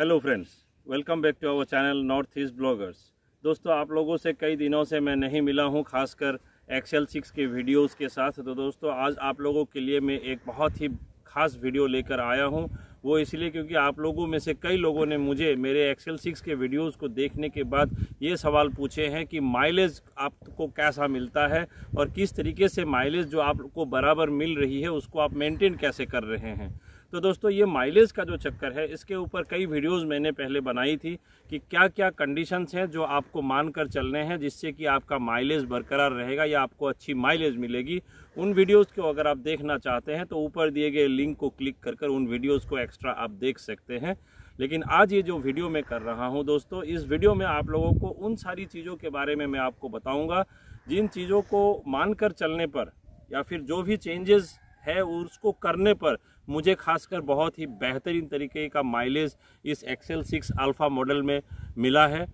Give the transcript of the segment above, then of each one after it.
hello friends welcome back to our channel North East bloggers दोस्तों आप लोगों से कई दिनों से मैं नहीं मिला हूं खासकर एक्सेल सिक्स के वीडियोस के साथ तो दोस्तों आज आप लोगों के लिए मैं एक बहुत ही खास वीडियो लेकर आया हूं वो इसलिए क्योंकि आप लोगों में से कई लोगों ने मुझे मेरे एक्सेल सिक्स के वीडियोज़ को देखने के बाद ये सवाल पूछे हैं कि माइलेज आपको कैसा मिलता है और किस तरीके से माइलेज जो आपको बराबर मिल रही है उसको आप मेनटेन कैसे कर रहे हैं तो दोस्तों ये माइलेज का जो चक्कर है इसके ऊपर कई वीडियोस मैंने पहले बनाई थी कि क्या क्या कंडीशंस हैं जो आपको मानकर चलने हैं जिससे कि आपका माइलेज बरकरार रहेगा या आपको अच्छी माइलेज मिलेगी उन वीडियोस को अगर आप देखना चाहते हैं तो ऊपर दिए गए लिंक को क्लिक कर कर उन वीडियोज़ को एक्स्ट्रा आप देख सकते हैं लेकिन आज ये जो वीडियो मैं कर रहा हूँ दोस्तों इस वीडियो में आप लोगों को उन सारी चीज़ों के बारे में मैं आपको बताऊँगा जिन चीज़ों को मान चलने पर या फिर जो भी चेंजेस है उसको करने पर मुझे खासकर बहुत ही बेहतरीन तरीके का माइलेज इस एक्सेल सिक्स अल्फ़ा मॉडल में मिला है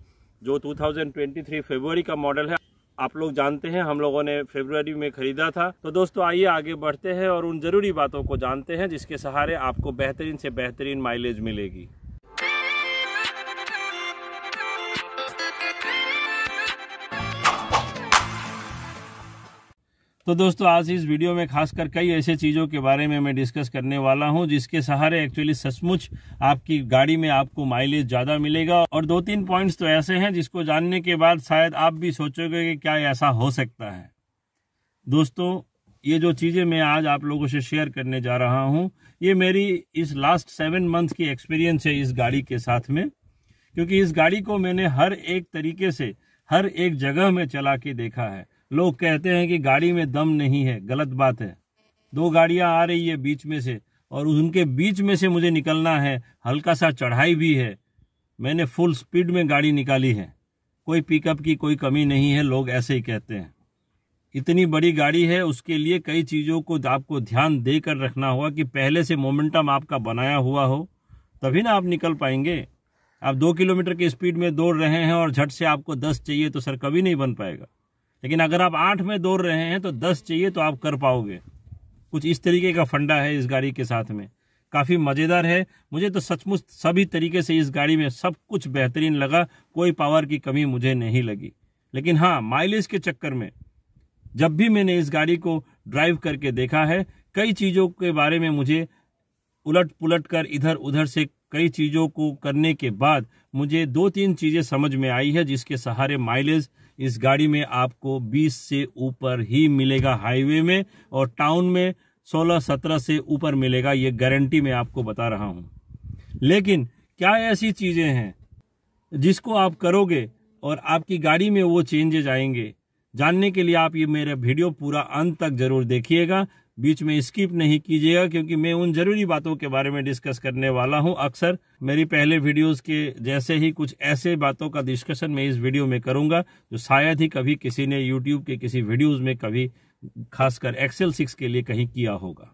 जो 2023 फरवरी का मॉडल है आप लोग जानते हैं हम लोगों ने फरवरी में ख़रीदा था तो दोस्तों आइए आगे बढ़ते हैं और उन ज़रूरी बातों को जानते हैं जिसके सहारे आपको बेहतरीन से बेहतरीन माइलेज मिलेगी तो दोस्तों आज इस वीडियो में खासकर कई ऐसे चीज़ों के बारे में मैं डिस्कस करने वाला हूं जिसके सहारे एक्चुअली सचमुच आपकी गाड़ी में आपको माइलेज ज़्यादा मिलेगा और दो तीन पॉइंट्स तो ऐसे हैं जिसको जानने के बाद शायद आप भी सोचोगे कि क्या ऐसा हो सकता है दोस्तों ये जो चीज़ें मैं आज आप लोगों से शेयर करने जा रहा हूँ ये मेरी इस लास्ट सेवन मंथ की एक्सपीरियंस है इस गाड़ी के साथ में क्योंकि इस गाड़ी को मैंने हर एक तरीके से हर एक जगह में चला के देखा है लोग कहते हैं कि गाड़ी में दम नहीं है गलत बात है दो गाड़ियां आ रही है बीच में से और उनके बीच में से मुझे निकलना है हल्का सा चढ़ाई भी है मैंने फुल स्पीड में गाड़ी निकाली है कोई पिकअप की कोई कमी नहीं है लोग ऐसे ही कहते हैं इतनी बड़ी गाड़ी है उसके लिए कई चीज़ों को आपको ध्यान देकर रखना होगा कि पहले से मोमेंटम आपका बनाया हुआ हो तभी ना आप निकल पाएंगे आप दो किलोमीटर की स्पीड में दौड़ रहे हैं और झट से आपको दस चाहिए तो सर कभी नहीं बन पाएगा लेकिन अगर आप आठ में दौड़ रहे हैं तो दस चाहिए तो आप कर पाओगे कुछ इस तरीके का फंडा है इस गाड़ी के साथ में काफ़ी मज़ेदार है मुझे तो सचमुच सभी तरीके से इस गाड़ी में सब कुछ बेहतरीन लगा कोई पावर की कमी मुझे नहीं लगी लेकिन हाँ माइलेज के चक्कर में जब भी मैंने इस गाड़ी को ड्राइव करके देखा है कई चीज़ों के बारे में मुझे उलट पुलट कर इधर उधर से कई चीज़ों को करने के बाद मुझे दो तीन चीज़ें समझ में आई है जिसके सहारे माइलेज इस गाड़ी में आपको 20 से ऊपर ही मिलेगा हाईवे में और टाउन में 16-17 से ऊपर मिलेगा ये गारंटी मैं आपको बता रहा हूँ लेकिन क्या ऐसी चीज़ें हैं जिसको आप करोगे और आपकी गाड़ी में वो चेंजेज आएंगे जानने के लिए आप ये मेरा वीडियो पूरा अंत तक जरूर देखिएगा बीच में स्किप नहीं कीजिएगा क्योंकि मैं उन जरूरी बातों के बारे में डिस्कस करने वाला हूं अक्सर मेरी पहले वीडियोस के जैसे ही कुछ ऐसे बातों का डिस्कशन मैं इस वीडियो में करूंगा जो शायद ही कभी किसी ने यूट्यूब के किसी वीडियोज में कभी खासकर एक्सेल सिक्स के लिए कहीं किया होगा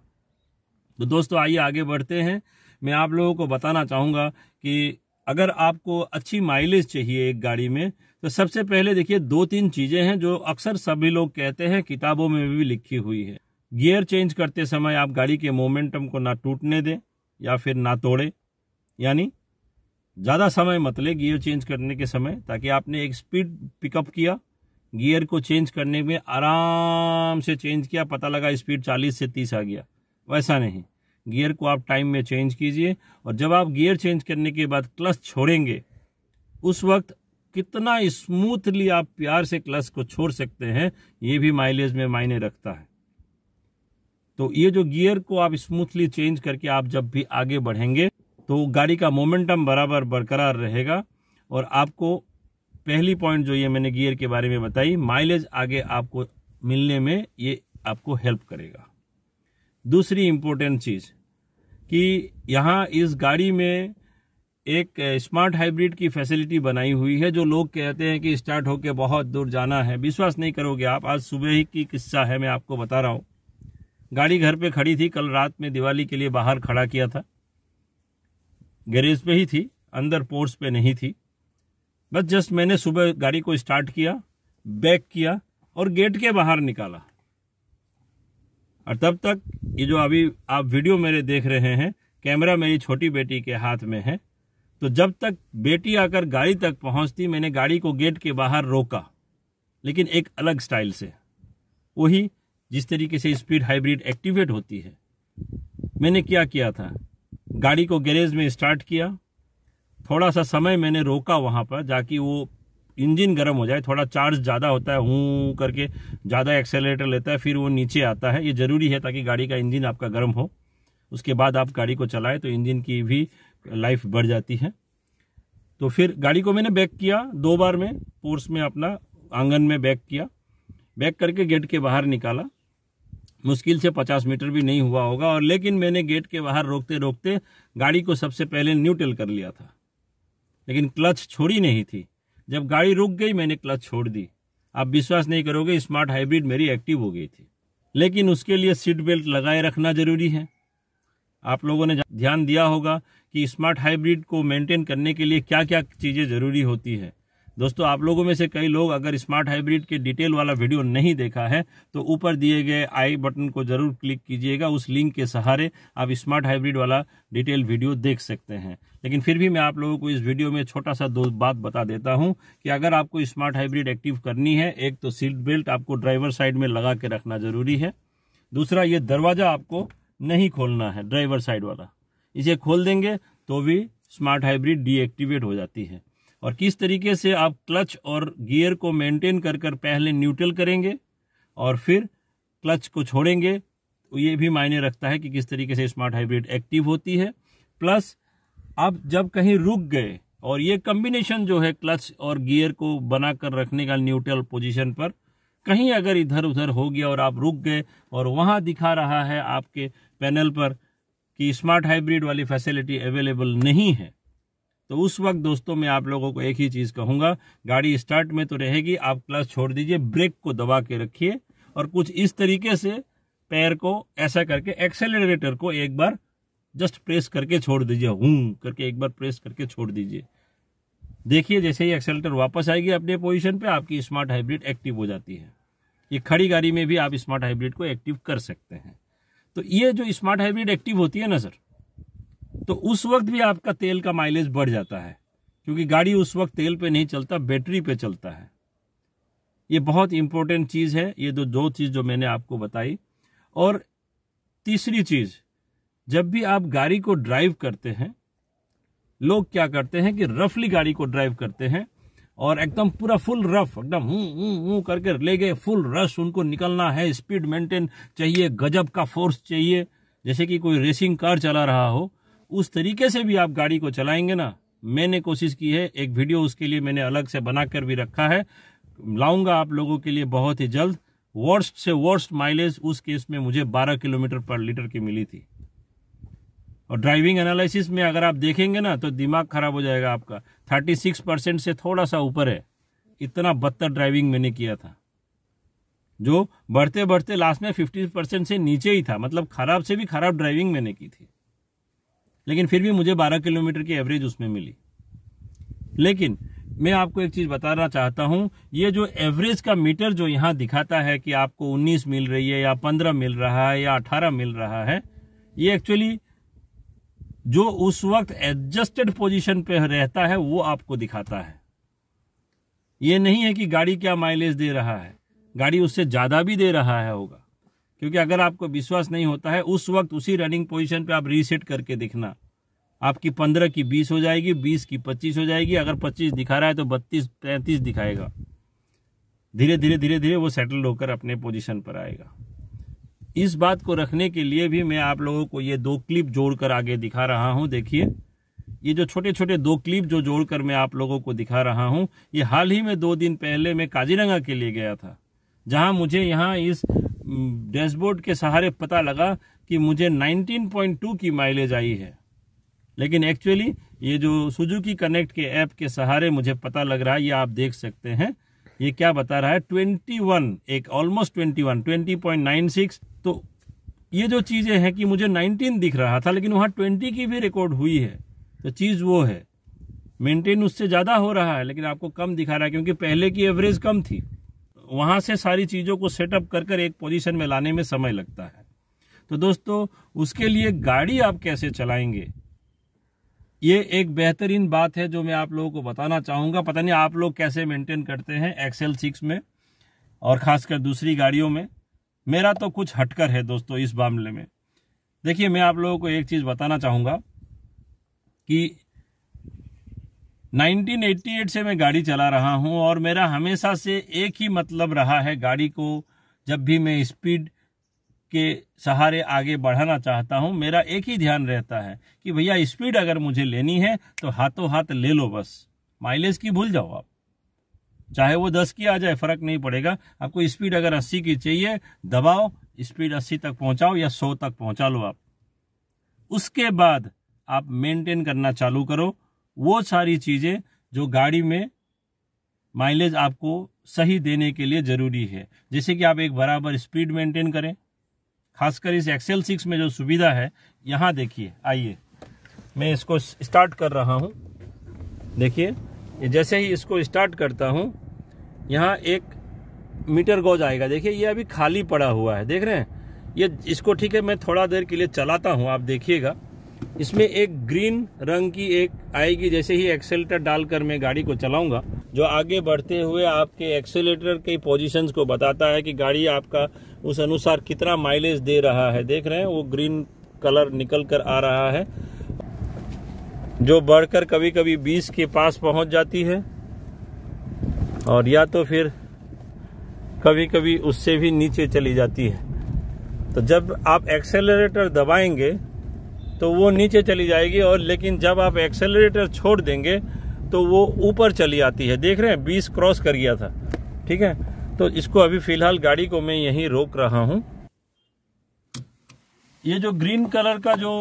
तो दोस्तों आइए आगे बढ़ते हैं मैं आप लोगों को बताना चाहूंगा कि अगर आपको अच्छी माइलेज चाहिए एक गाड़ी में तो सबसे पहले देखिए दो तीन चीजें हैं जो अक्सर सभी लोग कहते हैं किताबों में भी लिखी हुई है गियर चेंज करते समय आप गाड़ी के मोमेंटम को ना टूटने दें या फिर ना तोड़े यानी ज़्यादा समय मत ले गियर चेंज करने के समय ताकि आपने एक स्पीड पिकअप किया गियर को चेंज करने में आराम से चेंज किया पता लगा स्पीड 40 से 30 आ गया वैसा नहीं गियर को आप टाइम में चेंज कीजिए और जब आप गियर चेंज करने के बाद क्लच छोड़ेंगे उस वक्त कितना स्मूथली आप प्यार से क्लच को छोड़ सकते हैं ये भी माइलेज में मायने रखता है तो ये जो गियर को आप स्मूथली चेंज करके आप जब भी आगे बढ़ेंगे तो गाड़ी का मोमेंटम बराबर बरकरार रहेगा और आपको पहली पॉइंट जो ये मैंने गियर के बारे में बताई माइलेज आगे आपको मिलने में ये आपको हेल्प करेगा दूसरी इम्पोर्टेंट चीज़ कि यहाँ इस गाड़ी में एक स्मार्ट हाइब्रिड की फैसिलिटी बनाई हुई है जो लोग कहते हैं कि स्टार्ट होके बहुत दूर जाना है विश्वास नहीं करोगे आप आज सुबह ही की किस्सा है मैं आपको बता रहा हूँ गाड़ी घर पे खड़ी थी कल रात में दिवाली के लिए बाहर खड़ा किया था गैरेज पे ही थी अंदर पोर्ट्स पे नहीं थी बस जस्ट मैंने सुबह गाड़ी को स्टार्ट किया बैक किया और गेट के बाहर निकाला और तब तक ये जो अभी आप वीडियो मेरे देख रहे हैं कैमरा मेरी छोटी बेटी के हाथ में है तो जब तक बेटी आकर गाड़ी तक पहुंचती मैंने गाड़ी को गेट के बाहर रोका लेकिन एक अलग स्टाइल से वही जिस तरीके से स्पीड हाइब्रिड एक्टिवेट होती है मैंने क्या किया था गाड़ी को गैरेज में स्टार्ट किया थोड़ा सा समय मैंने रोका वहाँ पर जाकि वो इंजन गर्म हो जाए थोड़ा चार्ज ज़्यादा होता है हूँ करके ज़्यादा एक्सेलेटर लेता है फिर वो नीचे आता है ये ज़रूरी है ताकि गाड़ी का इंजन आपका गर्म हो उसके बाद आप गाड़ी को चलाएं तो इंजन की भी लाइफ बढ़ जाती है तो फिर गाड़ी को मैंने बैक किया दो बार में पोर्स में अपना आंगन में बैक किया बैक करके गेट के बाहर निकाला मुश्किल से पचास मीटर भी नहीं हुआ होगा और लेकिन मैंने गेट के बाहर रोकते रोकते गाड़ी को सबसे पहले न्यूट्रल कर लिया था लेकिन क्लच छोड़ी नहीं थी जब गाड़ी रुक गई मैंने क्लच छोड़ दी आप विश्वास नहीं करोगे स्मार्ट हाइब्रिड मेरी एक्टिव हो गई थी लेकिन उसके लिए सीट बेल्ट लगाए रखना जरूरी है आप लोगों ने ध्यान दिया होगा कि स्मार्ट हाइब्रिड को मेंटेन करने के लिए क्या क्या चीज़ें जरूरी होती है दोस्तों आप लोगों में से कई लोग अगर स्मार्ट हाइब्रिड के डिटेल वाला वीडियो नहीं देखा है तो ऊपर दिए गए आई बटन को जरूर क्लिक कीजिएगा उस लिंक के सहारे आप स्मार्ट हाइब्रिड वाला डिटेल वीडियो देख सकते हैं लेकिन फिर भी मैं आप लोगों को इस वीडियो में छोटा सा दो बात बता देता हूं कि अगर आपको स्मार्ट हाइब्रिड एक्टिव करनी है एक तो सीट बेल्ट आपको ड्राइवर साइड में लगा के रखना जरूरी है दूसरा ये दरवाजा आपको नहीं खोलना है ड्राइवर साइड वाला इसे खोल देंगे तो भी स्मार्ट हाइब्रिड डीएक्टिवेट हो जाती है और किस तरीके से आप क्लच और गियर को मेंटेन कर कर पहले न्यूट्रल करेंगे और फिर क्लच को छोड़ेंगे तो ये भी मायने रखता है कि किस तरीके से स्मार्ट हाइब्रिड एक्टिव होती है प्लस आप जब कहीं रुक गए और ये कम्बिनेशन जो है क्लच और गियर को बनाकर रखने का न्यूट्रल पोजिशन पर कहीं अगर इधर उधर हो गया और आप रुक गए और वहाँ दिखा रहा है आपके पैनल पर कि स्मार्ट हाइब्रिड वाली फैसिलिटी अवेलेबल नहीं है तो उस वक्त दोस्तों मैं आप लोगों को एक ही चीज़ कहूंगा गाड़ी स्टार्ट में तो रहेगी आप क्लच छोड़ दीजिए ब्रेक को दबा के रखिए और कुछ इस तरीके से पैर को ऐसा करके एक्सेलरेटर को एक बार जस्ट प्रेस करके छोड़ दीजिए हूं करके एक बार प्रेस करके छोड़ दीजिए देखिए जैसे ही एक्सेलेटर वापस आएगी अपने पोजिशन पर आपकी स्मार्ट हाइब्रिड एक्टिव हो जाती है ये खड़ी गाड़ी में भी आप स्मार्ट हाइब्रिड को एक्टिव कर सकते हैं तो ये जो स्मार्ट हाइब्रिड एक्टिव होती है ना सर तो उस वक्त भी आपका तेल का माइलेज बढ़ जाता है क्योंकि गाड़ी उस वक्त तेल पे नहीं चलता बैटरी पे चलता है ये बहुत इंपॉर्टेंट चीज़ है ये दो तो दो चीज़ जो मैंने आपको बताई और तीसरी चीज़ जब भी आप गाड़ी को ड्राइव करते हैं लोग क्या करते हैं कि रफली गाड़ी को ड्राइव करते हैं और एकदम पूरा फुल रफ एकदम हूँ करके ले गए फुल रश उनको निकलना है स्पीड मेंटेन चाहिए गजब का फोर्स चाहिए जैसे कि कोई रेसिंग कार चला रहा हो उस तरीके से भी आप गाड़ी को चलाएंगे ना मैंने कोशिश की है एक वीडियो उसके लिए मैंने अलग से बनाकर भी रखा है लाऊंगा आप लोगों के लिए बहुत ही जल्द वर्स्ट से वर्स्ट माइलेज उस केस में मुझे 12 किलोमीटर पर लीटर की मिली थी और ड्राइविंग एनालिसिस में अगर आप देखेंगे ना तो दिमाग खराब हो जाएगा आपका 36 परसेंट से थोड़ा सा ऊपर है इतना बदतर ड्राइविंग मैंने किया था जो बढ़ते बढ़ते लास्ट में 50 परसेंट से नीचे ही था मतलब खराब से भी खराब ड्राइविंग मैंने की थी लेकिन फिर भी मुझे 12 किलोमीटर की एवरेज उसमें मिली लेकिन मैं आपको एक चीज बताना चाहता हूं ये जो एवरेज का मीटर जो यहां दिखाता है कि आपको 19 मिल रही है या 15 मिल रहा है या 18 मिल रहा है ये एक्चुअली जो उस वक्त एडजस्टेड पोजीशन पे रहता है वो आपको दिखाता है ये नहीं है कि गाड़ी क्या माइलेज दे रहा है गाड़ी उससे ज्यादा भी दे रहा है होगा क्योंकि अगर आपको विश्वास नहीं होता है उस वक्त उसी रनिंग पोजीशन पे आप रीसेट करके देखना आपकी पंद्रह की बीस हो जाएगी बीस की पच्चीस हो जाएगी अगर पच्चीस दिखा रहा है तो बत्तीस पैंतीस दिखाएगा धीरे धीरे धीरे धीरे वो सेटल होकर अपने पोजीशन पर आएगा इस बात को रखने के लिए भी मैं आप लोगों को ये दो क्लिप जोड़कर आगे दिखा रहा हूं देखिए ये जो छोटे छोटे दो क्लिप जो जोड़कर मैं आप लोगों को दिखा रहा हूं ये हाल ही में दो दिन पहले मैं काजीरंगा के लिए गया था जहां मुझे यहाँ इस डैशबोर्ड के सहारे पता लगा कि मुझे 19.2 की माइलेज आई है लेकिन एक्चुअली ये जो सुजुकी कनेक्ट के ऐप के सहारे मुझे पता लग रहा है ये आप देख सकते हैं ये क्या बता रहा है 21 एक ऑलमोस्ट 21 20.96 तो ये जो चीज़ें हैं कि मुझे 19 दिख रहा था लेकिन वहां 20 की भी रिकॉर्ड हुई है तो चीज़ वो है मेंटेन उससे ज़्यादा हो रहा है लेकिन आपको कम दिखा रहा है क्योंकि पहले की एवरेज कम थी वहां से सारी चीजों को सेटअप कर कर एक पोजीशन में लाने में समय लगता है तो दोस्तों उसके लिए गाड़ी आप कैसे चलाएंगे ये एक बेहतरीन बात है जो मैं आप लोगों को बताना चाहूंगा पता नहीं आप लोग कैसे मेंटेन करते हैं एक्सेल सिक्स में और खासकर दूसरी गाड़ियों में मेरा तो कुछ हटकर है दोस्तों इस मामले में देखिए मैं आप लोगों को एक चीज़ बताना चाहूंगा कि 1988 से मैं गाड़ी चला रहा हूं और मेरा हमेशा से एक ही मतलब रहा है गाड़ी को जब भी मैं स्पीड के सहारे आगे बढ़ाना चाहता हूं मेरा एक ही ध्यान रहता है कि भैया स्पीड अगर मुझे लेनी है तो हाथों हाथ ले लो बस माइलेज की भूल जाओ आप चाहे वो दस की आ जाए फर्क नहीं पड़ेगा आपको स्पीड अगर अस्सी की चाहिए दबाओ स्पीड अस्सी तक पहुंचाओ या सौ तक पहुंचा लो आप उसके बाद आप मेंटेन करना चालू करो वो सारी चीज़ें जो गाड़ी में माइलेज आपको सही देने के लिए ज़रूरी है जैसे कि आप एक बराबर स्पीड मेंटेन करें खासकर इस एक्सेल सिक्स में जो सुविधा है यहाँ देखिए आइए मैं इसको स्टार्ट कर रहा हूँ देखिए जैसे ही इसको स्टार्ट करता हूँ यहाँ एक मीटर गोज आएगा देखिए ये अभी खाली पड़ा हुआ है देख रहे हैं ये इसको ठीक है मैं थोड़ा देर के लिए चलाता हूँ आप देखिएगा इसमें एक ग्रीन रंग की एक आएगी जैसे ही एक्सेलेटर डालकर मैं गाड़ी को चलाऊंगा जो आगे बढ़ते हुए आपके एक्सेलेटर के पोजीशंस को बताता है कि गाड़ी आपका उस अनुसार कितना माइलेज दे रहा है देख रहे हैं वो ग्रीन कलर निकल कर आ रहा है जो बढ़कर कभी कभी 20 के पास पहुंच जाती है और या तो फिर कभी कभी उससे भी नीचे चली जाती है तो जब आप एक्सेलेटर दबाएंगे तो वो नीचे चली जाएगी और लेकिन जब आप एक्सेलरेटर छोड़ देंगे तो वो ऊपर चली आती है देख रहे हैं बीस क्रॉस कर गया था ठीक है तो इसको अभी फिलहाल गाड़ी को मैं यहीं रोक रहा हूँ ये जो ग्रीन कलर का जो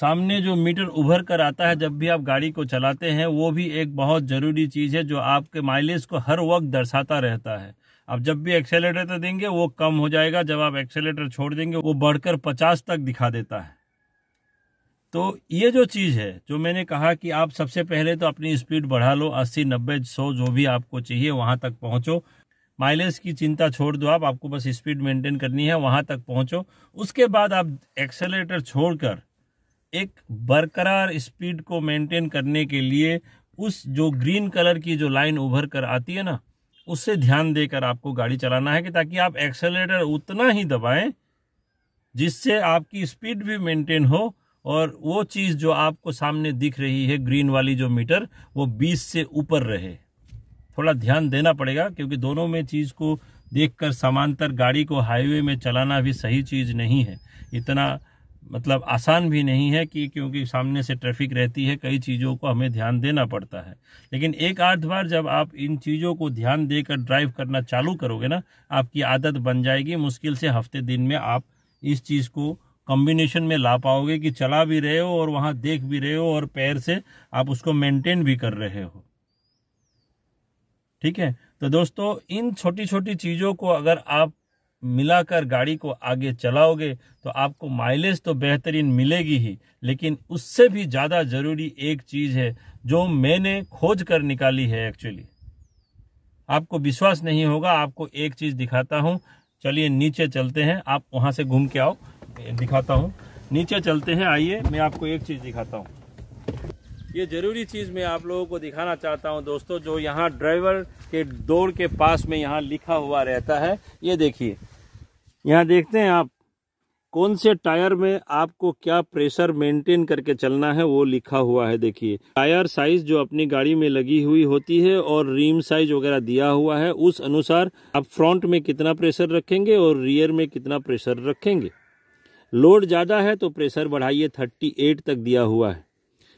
सामने जो मीटर उभर कर आता है जब भी आप गाड़ी को चलाते हैं वो भी एक बहुत ज़रूरी चीज़ है जो आपके माइलेज को हर वक्त दर्शाता रहता है आप जब भी एक्सेलेटर देंगे वो कम हो जाएगा जब आप एक्सेलेटर छोड़ देंगे वो बढ़कर पचास तक दिखा देता है तो ये जो चीज़ है जो मैंने कहा कि आप सबसे पहले तो अपनी स्पीड बढ़ा लो 80 90 100 जो भी आपको चाहिए वहाँ तक पहुँचो माइलेज की चिंता छोड़ दो आप आपको बस स्पीड मेंटेन करनी है वहाँ तक पहुँचो उसके बाद आप एक्सेलेटर छोड़कर एक बरकरार स्पीड को मेंटेन करने के लिए उस जो ग्रीन कलर की जो लाइन उभर कर आती है ना उससे ध्यान देकर आपको गाड़ी चलाना है कि ताकि आप एक्सेलेटर उतना ही दबाएं जिससे आपकी स्पीड भी मेंटेन हो और वो चीज़ जो आपको सामने दिख रही है ग्रीन वाली जो मीटर वो 20 से ऊपर रहे थोड़ा ध्यान देना पड़ेगा क्योंकि दोनों में चीज़ को देखकर समांतर गाड़ी को हाईवे में चलाना भी सही चीज़ नहीं है इतना मतलब आसान भी नहीं है कि क्योंकि सामने से ट्रैफिक रहती है कई चीज़ों को हमें ध्यान देना पड़ता है लेकिन एक आध बार जब आप इन चीज़ों को ध्यान देकर ड्राइव करना चालू करोगे ना आपकी आदत बन जाएगी मुश्किल से हफ्ते दिन में आप इस चीज़ को कॉम्बिनेशन में ला पाओगे कि चला भी रहे हो और वहां देख भी रहे हो और पैर से आप उसको मेंटेन भी कर रहे हो ठीक है तो दोस्तों इन छोटी छोटी चीजों को अगर आप मिलाकर गाड़ी को आगे चलाओगे तो आपको माइलेज तो बेहतरीन मिलेगी ही लेकिन उससे भी ज़्यादा ज़रूरी एक चीज़ है जो मैंने खोज कर निकाली है एक्चुअली आपको विश्वास नहीं होगा आपको एक चीज़ दिखाता हूं चलिए नीचे चलते हैं आप वहां से घूम के आओ दिखाता हूँ नीचे चलते हैं आइए मैं आपको एक चीज़ दिखाता हूँ ये ज़रूरी चीज़ मैं आप लोगों को दिखाना चाहता हूँ दोस्तों जो यहाँ ड्राइवर के दौड़ के पास में यहाँ लिखा हुआ रहता है ये देखिए यहाँ देखते हैं आप कौन से टायर में आपको क्या प्रेशर मेंटेन करके चलना है वो लिखा हुआ है देखिए टायर साइज जो अपनी गाड़ी में लगी हुई होती है और रीम साइज वगैरह दिया हुआ है उस अनुसार आप फ्रंट में कितना प्रेशर रखेंगे और रियर में कितना प्रेशर रखेंगे लोड ज़्यादा है तो प्रेशर बढ़ाइए 38 तक दिया हुआ है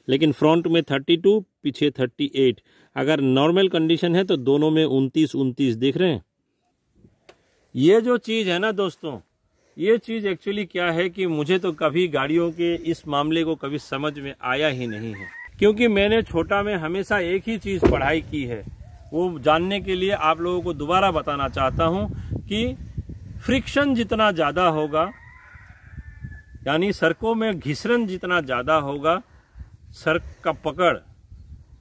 लेकिन फ्रंट में 32 पीछे 38 अगर नॉर्मल कंडीशन है तो दोनों में 29 29 देख रहे हैं ये जो चीज़ है ना दोस्तों ये चीज़ एक्चुअली क्या है कि मुझे तो कभी गाड़ियों के इस मामले को कभी समझ में आया ही नहीं है क्योंकि मैंने छोटा में हमेशा एक ही चीज़ पढ़ाई की है वो जानने के लिए आप लोगों को दोबारा बताना चाहता हूँ कि फ्रिक्शन जितना ज़्यादा होगा यानी सड़कों में घिसरन जितना ज़्यादा होगा सड़क का पकड़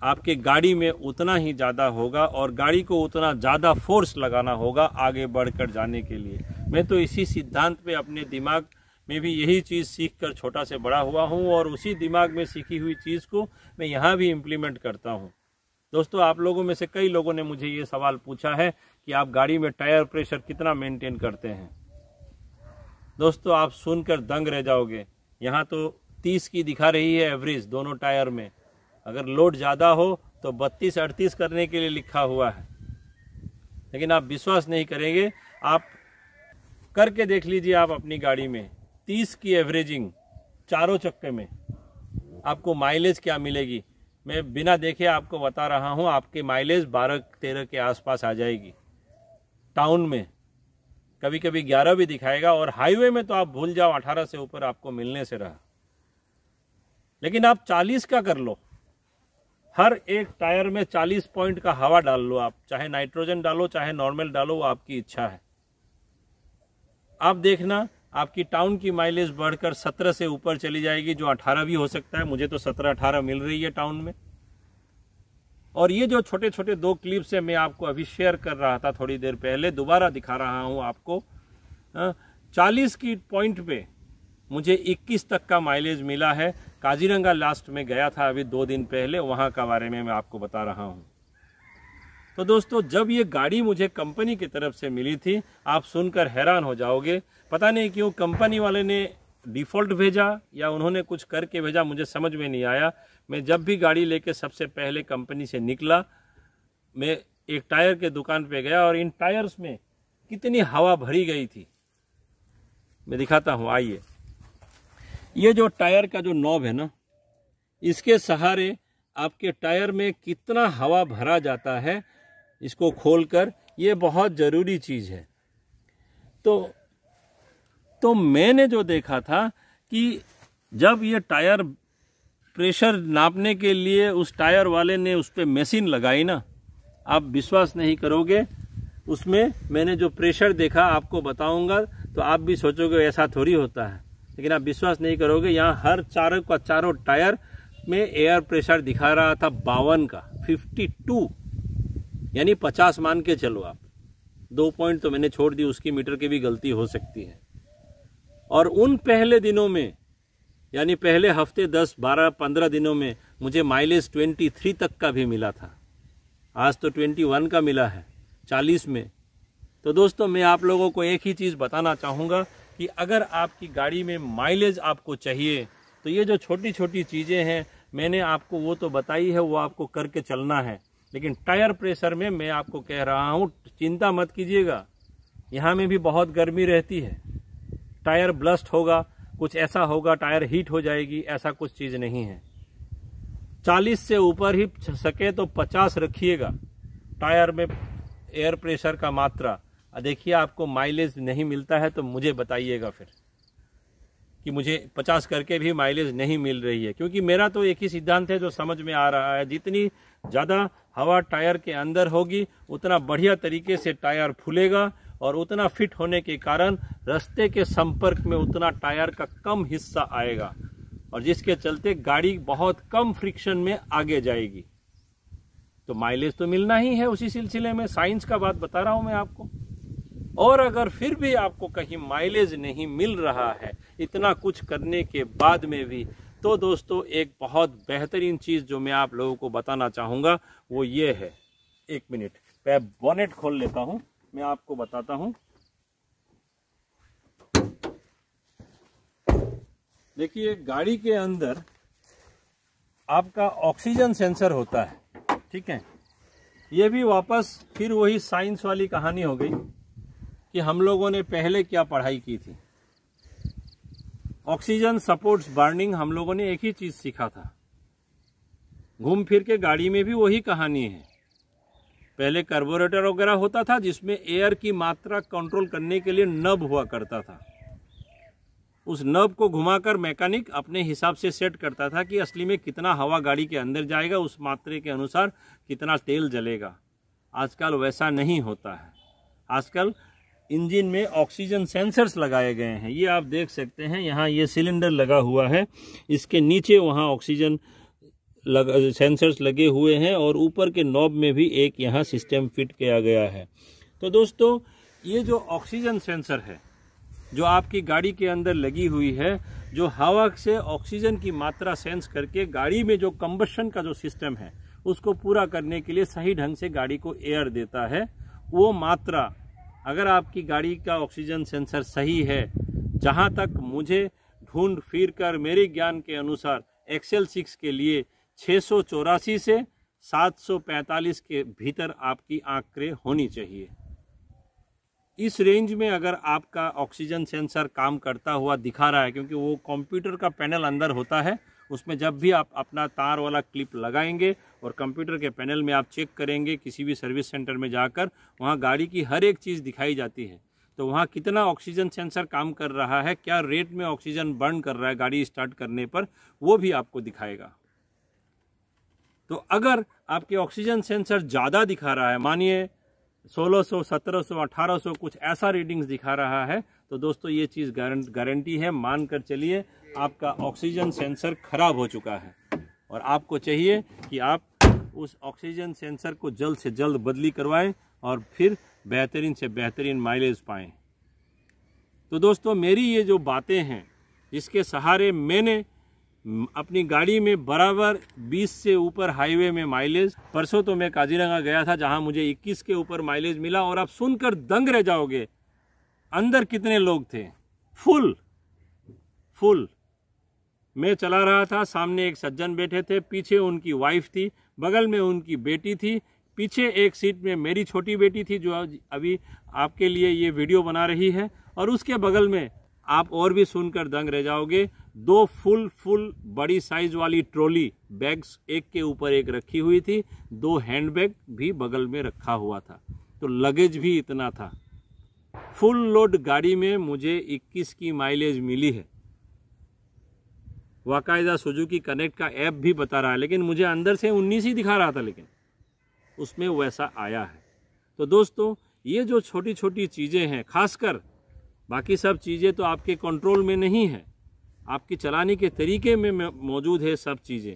आपके गाड़ी में उतना ही ज़्यादा होगा और गाड़ी को उतना ज़्यादा फोर्स लगाना होगा आगे बढ़कर जाने के लिए मैं तो इसी सिद्धांत पे अपने दिमाग में भी यही चीज़ सीख कर छोटा से बड़ा हुआ हूँ और उसी दिमाग में सीखी हुई चीज़ को मैं यहाँ भी इम्प्लीमेंट करता हूँ दोस्तों आप लोगों में से कई लोगों ने मुझे ये सवाल पूछा है कि आप गाड़ी में टायर प्रेशर कितना मेनटेन करते हैं दोस्तों आप सुनकर दंग रह जाओगे यहाँ तो तीस की दिखा रही है एवरेज दोनों टायर में अगर लोड ज़्यादा हो तो बत्तीस अड़तीस करने के लिए लिखा हुआ है लेकिन आप विश्वास नहीं करेंगे आप करके देख लीजिए आप अपनी गाड़ी में तीस की एवरेजिंग चारों चक्के में आपको माइलेज क्या मिलेगी मैं बिना देखे आपको बता रहा हूँ आपकी माइलेज बारह तेरह के आसपास आ जाएगी टाउन में कभी कभी 11 भी दिखाएगा और हाईवे में तो आप भूल जाओ अठारह से ऊपर आपको मिलने से रहा लेकिन आप चालीस का कर लो हर एक टायर में 40 पॉइंट का हवा डाल लो आप चाहे नाइट्रोजन डालो चाहे नॉर्मल डालो वो आपकी इच्छा है आप देखना आपकी टाउन की माइलेज बढ़कर 17 से ऊपर चली जाएगी जो 18 भी हो सकता है मुझे तो 17 18 मिल रही है टाउन में और ये जो छोटे छोटे दो क्लिप्स हैं मैं आपको अभी शेयर कर रहा था थोड़ी देर पहले दोबारा दिखा रहा हूँ आपको हाँ, चालीस की पॉइंट पे मुझे इक्कीस तक का माइलेज मिला है काजीरंगा लास्ट में गया था अभी दो दिन पहले वहाँ का बारे में मैं आपको बता रहा हूँ तो दोस्तों जब ये गाड़ी मुझे कंपनी की तरफ से मिली थी आप सुनकर हैरान हो जाओगे पता नहीं क्यों कंपनी वाले ने डिफ़ॉल्ट भेजा या उन्होंने कुछ करके भेजा मुझे समझ में नहीं आया मैं जब भी गाड़ी लेके सबसे पहले कंपनी से निकला मैं एक टायर के दुकान पे गया और इन टायर्स में कितनी हवा भरी गई थी मैं दिखाता हूँ आइए ये जो टायर का जो नॉब है ना इसके सहारे आपके टायर में कितना हवा भरा जाता है इसको खोलकर ये बहुत ज़रूरी चीज़ है तो तो मैंने जो देखा था कि जब ये टायर प्रेशर नापने के लिए उस टायर वाले ने उस पर मशीन लगाई ना आप विश्वास नहीं करोगे उसमें मैंने जो प्रेशर देखा आपको बताऊंगा तो आप भी सोचोगे ऐसा थोड़ी होता है लेकिन आप विश्वास नहीं करोगे यहाँ हर चारों का चारों टायर में एयर प्रेशर दिखा रहा था बावन का फिफ्टी टू यानी पचास मान के चलो आप दो पॉइंट तो मैंने छोड़ दी उसकी मीटर की भी गलती हो सकती है और उन पहले दिनों में यानी पहले हफ्ते दस बारह पंद्रह दिनों में मुझे माइलेज ट्वेंटी थ्री तक का भी मिला था आज तो ट्वेंटी वन का मिला है चालीस में तो दोस्तों मैं आप लोगों को एक ही चीज़ बताना चाहूँगा कि अगर आपकी गाड़ी में माइलेज आपको चाहिए तो ये जो छोटी छोटी चीज़ें हैं मैंने आपको वो तो बताई है वो आपको करके चलना है लेकिन टायर प्रेशर में मैं आपको कह रहा हूँ चिंता मत कीजिएगा यहाँ में भी बहुत गर्मी रहती है टायर ब्लस्ट होगा कुछ ऐसा होगा टायर हीट हो जाएगी ऐसा कुछ चीज़ नहीं है चालीस से ऊपर ही सके तो पचास रखिएगा टायर में एयर प्रेशर का मात्रा देखिए आपको माइलेज नहीं मिलता है तो मुझे बताइएगा फिर कि मुझे पचास करके भी माइलेज नहीं मिल रही है क्योंकि मेरा तो एक ही सिद्धांत है जो समझ में आ रहा है जितनी ज़्यादा हवा टायर के अंदर होगी उतना बढ़िया तरीके से टायर फूलेगा और उतना फिट होने के कारण रास्ते के संपर्क में उतना टायर का कम हिस्सा आएगा और जिसके चलते गाड़ी बहुत कम फ्रिक्शन में आगे जाएगी तो माइलेज तो मिलना ही है उसी सिलसिले में साइंस का बात बता रहा हूं मैं आपको और अगर फिर भी आपको कहीं माइलेज नहीं मिल रहा है इतना कुछ करने के बाद में भी तो दोस्तों एक बहुत बेहतरीन चीज़ जो मैं आप लोगों को बताना चाहूंगा वो ये है एक मिनट मैं बॉनेट खोल लेता हूं मैं आपको बताता हूं देखिए गाड़ी के अंदर आपका ऑक्सीजन सेंसर होता है ठीक है ये भी वापस फिर वही साइंस वाली कहानी हो गई कि हम लोगों ने पहले क्या पढ़ाई की थी ऑक्सीजन सपोर्ट्स बर्निंग हम लोगों ने एक ही चीज़ सीखा था घूम फिर के गाड़ी में भी वही कहानी है पहले कार्बोरेटर वगैरह होता था जिसमें एयर की मात्रा कंट्रोल करने के लिए नब हुआ करता था उस नब को घुमाकर मैकेनिक अपने हिसाब से सेट करता था कि असली में कितना हवा गाड़ी के अंदर जाएगा उस मात्रे के अनुसार कितना तेल जलेगा आजकल वैसा नहीं होता है आजकल इंजन में ऑक्सीजन सेंसर्स लगाए गए हैं ये आप देख सकते हैं यहाँ ये सिलेंडर लगा हुआ है इसके नीचे वहाँ ऑक्सीजन लग, सेंसर्स लगे हुए हैं और ऊपर के नॉब में भी एक यहाँ सिस्टम फिट किया गया है तो दोस्तों ये जो ऑक्सीजन सेंसर है जो आपकी गाड़ी के अंदर लगी हुई है जो हवा से ऑक्सीजन की मात्रा सेंस करके गाड़ी में जो कम्बशन का जो सिस्टम है उसको पूरा करने के लिए सही ढंग से गाड़ी को एयर देता है वो मात्रा अगर आपकी गाड़ी का ऑक्सीजन सेंसर सही है जहाँ तक मुझे ढूंढ फिर कर मेरे ज्ञान के अनुसार एक्सेल सिक्स के लिए छः से 745 के भीतर आपकी आंकड़े होनी चाहिए इस रेंज में अगर आपका ऑक्सीजन सेंसर काम करता हुआ दिखा रहा है क्योंकि वो कंप्यूटर का पैनल अंदर होता है उसमें जब भी आप अपना तार वाला क्लिप लगाएंगे और कंप्यूटर के पैनल में आप चेक करेंगे किसी भी सर्विस सेंटर में जाकर वहाँ गाड़ी की हर एक चीज़ दिखाई जाती है तो वहाँ कितना ऑक्सीजन सेंसर काम कर रहा है क्या रेट में ऑक्सीजन बर्न कर रहा है गाड़ी स्टार्ट करने पर वो भी आपको दिखाएगा तो अगर आपके ऑक्सीजन सेंसर ज़्यादा दिखा रहा है मानिए 1600, 1700, 1800 कुछ ऐसा रीडिंग्स दिखा रहा है तो दोस्तों ये चीज़ गारंटी है मान कर चलिए आपका ऑक्सीजन सेंसर खराब हो चुका है और आपको चाहिए कि आप उस ऑक्सीजन सेंसर को जल्द से जल्द बदली करवाएं और फिर बेहतरीन से बेहतरीन माइलेज पाएं तो दोस्तों मेरी ये जो बातें हैं जिसके सहारे मैंने अपनी गाड़ी में बराबर 20 से ऊपर हाईवे में माइलेज परसों तो मैं काजीरंगा गया था जहां मुझे 21 के ऊपर माइलेज मिला और आप सुनकर दंग रह जाओगे अंदर कितने लोग थे फुल फुल मैं चला रहा था सामने एक सज्जन बैठे थे पीछे उनकी वाइफ थी बगल में उनकी बेटी थी पीछे एक सीट में मेरी छोटी बेटी थी जो अभी आपके लिए ये वीडियो बना रही है और उसके बगल में आप और भी सुनकर दंग रह जाओगे दो फुल फुल बड़ी साइज वाली ट्रॉली बैग्स एक के ऊपर एक रखी हुई थी दो हैंडबैग भी बगल में रखा हुआ था तो लगेज भी इतना था फुल लोड गाड़ी में मुझे 21 की माइलेज मिली है वाकायदा सुजुकी कनेक्ट का ऐप भी बता रहा है लेकिन मुझे अंदर से 19 ही दिखा रहा था लेकिन उसमें वैसा आया है तो दोस्तों ये जो छोटी छोटी चीज़ें हैं खासकर बाकी सब चीज़ें तो आपके कंट्रोल में नहीं है आपकी चलाने के तरीके में मौजूद है सब चीज़ें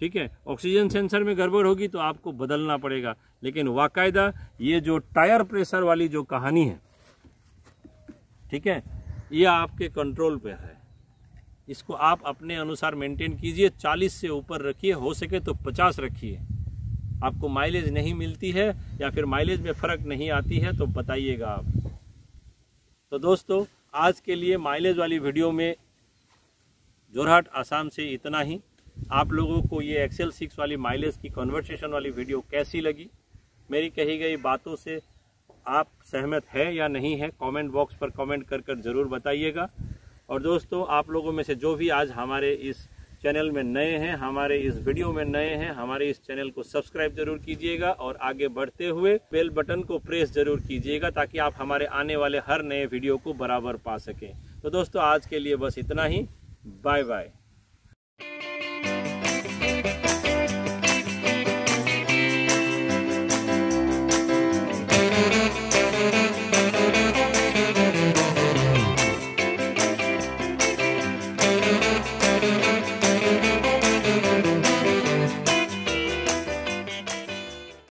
ठीक है ऑक्सीजन सेंसर में गड़बड़ होगी तो आपको बदलना पड़ेगा लेकिन वाकायदा ये जो टायर प्रेशर वाली जो कहानी है ठीक है ये आपके कंट्रोल पे है इसको आप अपने अनुसार मेंटेन कीजिए 40 से ऊपर रखिए हो सके तो 50 रखिए आपको माइलेज नहीं मिलती है या फिर माइलेज में फ़र्क नहीं आती है तो बताइएगा आप तो दोस्तों आज के लिए माइलेज वाली वीडियो में जोरहाट आसाम से इतना ही आप लोगों को ये एक्सेल सिक्स वाली माइलेज की कन्वर्सेशन वाली वीडियो कैसी लगी मेरी कही गई बातों से आप सहमत है या नहीं है कमेंट बॉक्स पर कमेंट कर कर ज़रूर बताइएगा और दोस्तों आप लोगों में से जो भी आज हमारे इस चैनल में नए हैं हमारे इस वीडियो में नए हैं हमारे इस चैनल को सब्सक्राइब जरूर कीजिएगा और आगे बढ़ते हुए बेल बटन को प्रेस जरूर कीजिएगा ताकि आप हमारे आने वाले हर नए वीडियो को बराबर पा सकें तो दोस्तों आज के लिए बस इतना ही बाय बाय